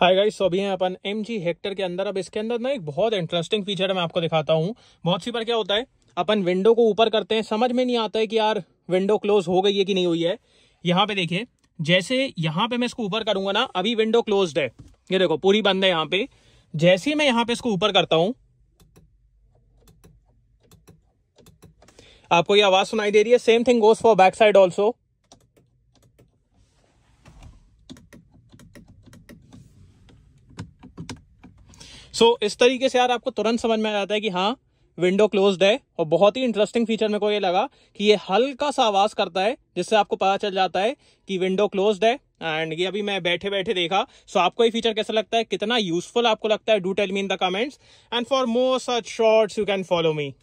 hi guys so अभी हैं अपन M G Hector के अंदर अब इसके अंदर ना एक बहुत इंटरेस्टिंग फीचर है मैं आपको दिखाता हूँ बहुत सी बार क्या होता है अपन विंडो को ऊपर करते हैं समझ में नहीं आता है कि यार विंडो क्लोज हो गई है कि नहीं हुई है यहाँ पे देखिए जैसे यहाँ पे मैं इसको ऊपर करूंगा ना अभी विंडो क्लोज है ये देखो पूरी बंद है यहाँ पे जैसे मैं यहाँ पे इसको ऊपर करता हूँ आपको ये आवाज सुनाई दे रही है same thing goes for back side also so इस तरीके से यार आपको तुरंत समझ में आ जाता है कि हाँ विंडो क्लोज है और बहुत ही इंटरेस्टिंग फीचर मेरे को ये लगा कि ये हल्का सा आवाज करता है जिससे आपको पता चल जाता है कि विंडो क्लोज है एंड ये अभी मैं बैठे बैठे देखा सो so, आपको ये फीचर कैसा लगता है कितना यूजफुल आपको लगता है do tell me in the comments and for more such shorts you can follow me